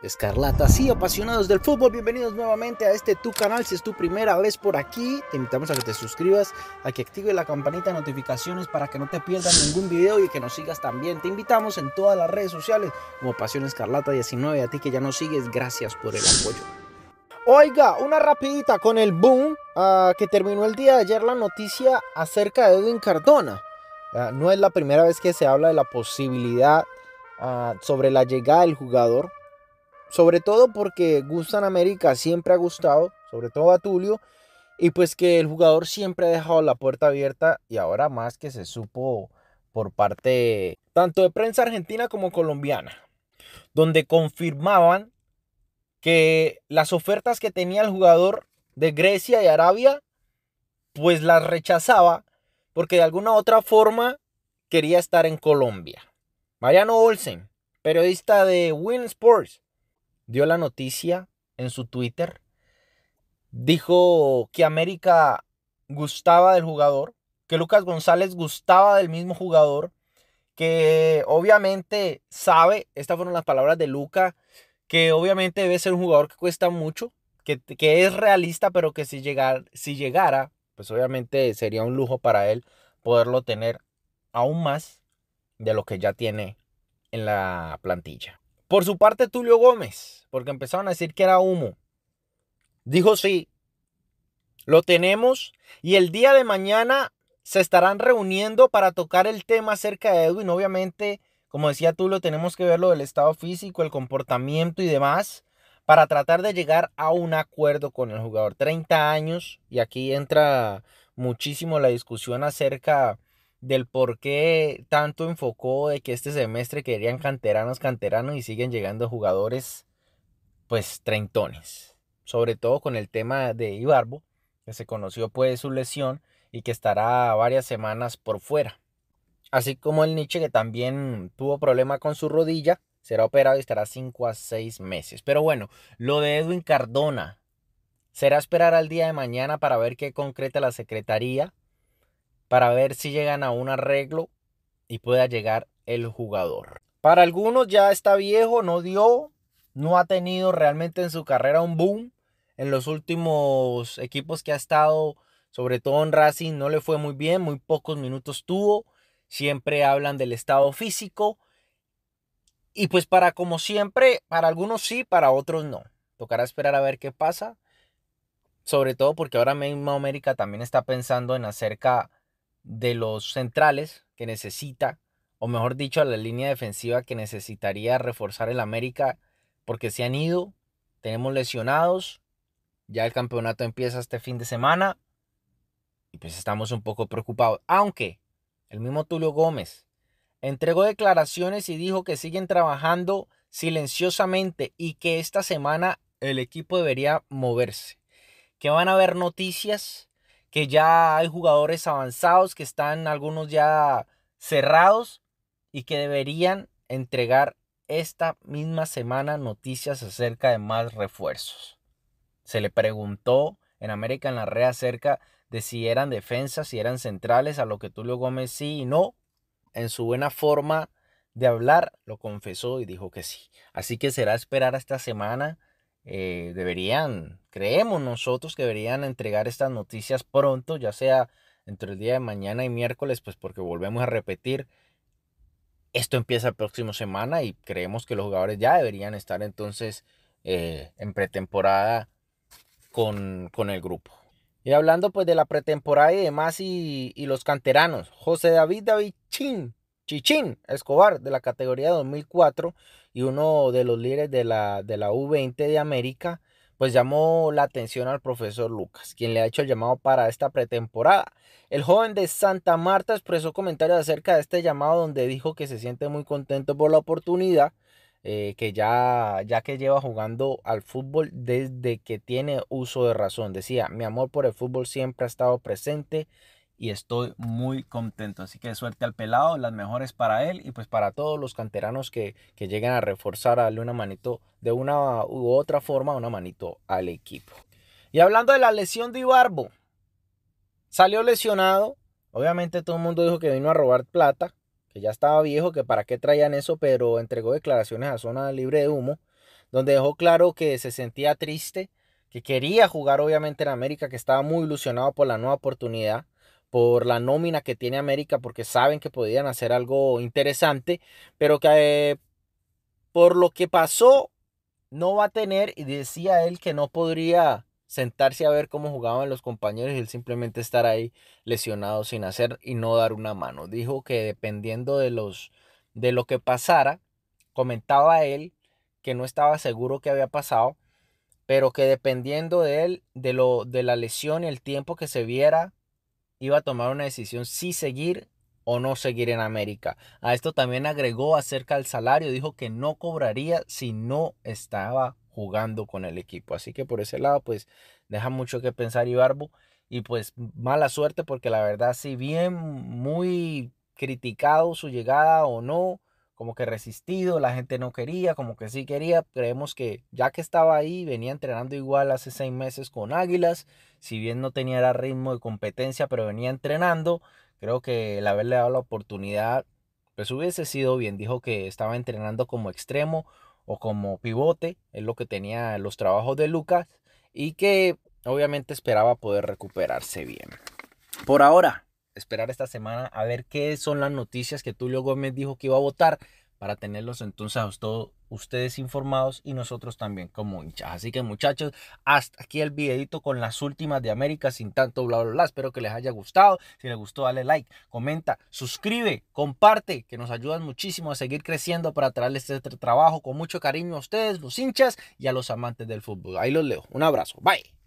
Escarlata sí, apasionados del fútbol, bienvenidos nuevamente a este tu canal. Si es tu primera vez por aquí, te invitamos a que te suscribas, a que active la campanita de notificaciones para que no te pierdas ningún video y que nos sigas también. Te invitamos en todas las redes sociales como Pasión Escarlata 19. A ti que ya nos sigues, gracias por el apoyo. Oiga, una rapidita con el boom ah, que terminó el día de ayer la noticia acerca de Edwin Cardona. Ah, no es la primera vez que se habla de la posibilidad ah, sobre la llegada del jugador sobre todo porque Gustan América siempre ha gustado, sobre todo a Tulio, y pues que el jugador siempre ha dejado la puerta abierta y ahora más que se supo por parte tanto de prensa argentina como colombiana, donde confirmaban que las ofertas que tenía el jugador de Grecia y Arabia, pues las rechazaba porque de alguna u otra forma quería estar en Colombia. Mariano Olsen, periodista de Win Sports, dio la noticia en su Twitter. Dijo que América gustaba del jugador, que Lucas González gustaba del mismo jugador, que obviamente sabe, estas fueron las palabras de Luca, que obviamente debe ser un jugador que cuesta mucho, que, que es realista, pero que si, llegar, si llegara, pues obviamente sería un lujo para él poderlo tener aún más de lo que ya tiene en la plantilla. Por su parte, Tulio Gómez, porque empezaron a decir que era humo, dijo sí, lo tenemos y el día de mañana se estarán reuniendo para tocar el tema acerca de Edwin. Obviamente, como decía Tulio, tenemos que ver lo del estado físico, el comportamiento y demás para tratar de llegar a un acuerdo con el jugador. 30 años y aquí entra muchísimo la discusión acerca del por qué tanto enfocó de que este semestre querían canteranos, canteranos y siguen llegando jugadores pues treintones. Sobre todo con el tema de Ibarbo, que se conoció pues su lesión y que estará varias semanas por fuera. Así como el Nietzsche que también tuvo problema con su rodilla, será operado y estará 5 a 6 meses. Pero bueno, lo de Edwin Cardona será esperar al día de mañana para ver qué concreta la Secretaría para ver si llegan a un arreglo y pueda llegar el jugador. Para algunos ya está viejo, no dio, no ha tenido realmente en su carrera un boom. En los últimos equipos que ha estado, sobre todo en Racing, no le fue muy bien, muy pocos minutos tuvo. Siempre hablan del estado físico. Y pues para como siempre, para algunos sí, para otros no. Tocará esperar a ver qué pasa. Sobre todo porque ahora mismo América también está pensando en acerca de los centrales que necesita, o mejor dicho, a la línea defensiva que necesitaría reforzar el América, porque se han ido, tenemos lesionados, ya el campeonato empieza este fin de semana, y pues estamos un poco preocupados. Aunque el mismo Tulio Gómez entregó declaraciones y dijo que siguen trabajando silenciosamente y que esta semana el equipo debería moverse, que van a haber noticias que ya hay jugadores avanzados, que están algunos ya cerrados y que deberían entregar esta misma semana noticias acerca de más refuerzos. Se le preguntó en América en la red acerca de si eran defensas, si eran centrales, a lo que Tulio Gómez sí y no. En su buena forma de hablar lo confesó y dijo que sí. Así que será esperar a esta semana. Eh, deberían creemos nosotros que deberían entregar estas noticias pronto, ya sea entre el día de mañana y miércoles, pues porque volvemos a repetir, esto empieza la próxima semana y creemos que los jugadores ya deberían estar entonces eh, en pretemporada con, el grupo. Y hablando pues de la pretemporada y demás y, los canteranos, José David David Chin, Chichín Escobar de la categoría 2004 y uno de los líderes de la, de la U20 de América, pues llamó la atención al profesor Lucas, quien le ha hecho el llamado para esta pretemporada. El joven de Santa Marta expresó comentarios acerca de este llamado donde dijo que se siente muy contento por la oportunidad, eh, que ya, ya que lleva jugando al fútbol desde que tiene uso de razón. Decía, mi amor por el fútbol siempre ha estado presente y estoy muy contento. Así que suerte al pelado, las mejores para él y pues para todos los canteranos que, que lleguen a reforzar, a darle una manito de una u otra forma, una manito al equipo. Y hablando de la lesión de Ibarbo, salió lesionado. Obviamente todo el mundo dijo que vino a robar plata, que ya estaba viejo, que para qué traían eso, pero entregó declaraciones a zona libre de humo, donde dejó claro que se sentía triste, que quería jugar obviamente en América, que estaba muy ilusionado por la nueva oportunidad por la nómina que tiene América, porque saben que podían hacer algo interesante, pero que eh, por lo que pasó no va a tener, y decía él que no podría sentarse a ver cómo jugaban los compañeros y él simplemente estar ahí lesionado sin hacer y no dar una mano. Dijo que dependiendo de los de lo que pasara, comentaba él que no estaba seguro que había pasado, pero que dependiendo de él, de lo de la lesión y el tiempo que se viera iba a tomar una decisión si seguir o no seguir en América. A esto también agregó acerca del salario, dijo que no cobraría si no estaba jugando con el equipo. Así que por ese lado, pues deja mucho que pensar Ibarbo. Y pues mala suerte porque la verdad, si bien muy criticado su llegada o no, como que resistido, la gente no quería, como que sí quería. Creemos que ya que estaba ahí, venía entrenando igual hace seis meses con Águilas, si bien no tenía el ritmo de competencia, pero venía entrenando. Creo que el haberle dado la oportunidad, pues hubiese sido bien. Dijo que estaba entrenando como extremo o como pivote, es lo que tenía los trabajos de Lucas, y que obviamente esperaba poder recuperarse bien. Por ahora, esperar esta semana a ver qué son las noticias que Tulio Gómez dijo que iba a votar para tenerlos entonces a todos ustedes informados y nosotros también como hinchas. Así que muchachos, hasta aquí el videito con las últimas de América sin tanto bla bla bla. Espero que les haya gustado. Si les gustó, dale like, comenta, suscribe, comparte, que nos ayudan muchísimo a seguir creciendo para traerles este trabajo con mucho cariño a ustedes, los hinchas y a los amantes del fútbol. Ahí los leo. Un abrazo. Bye.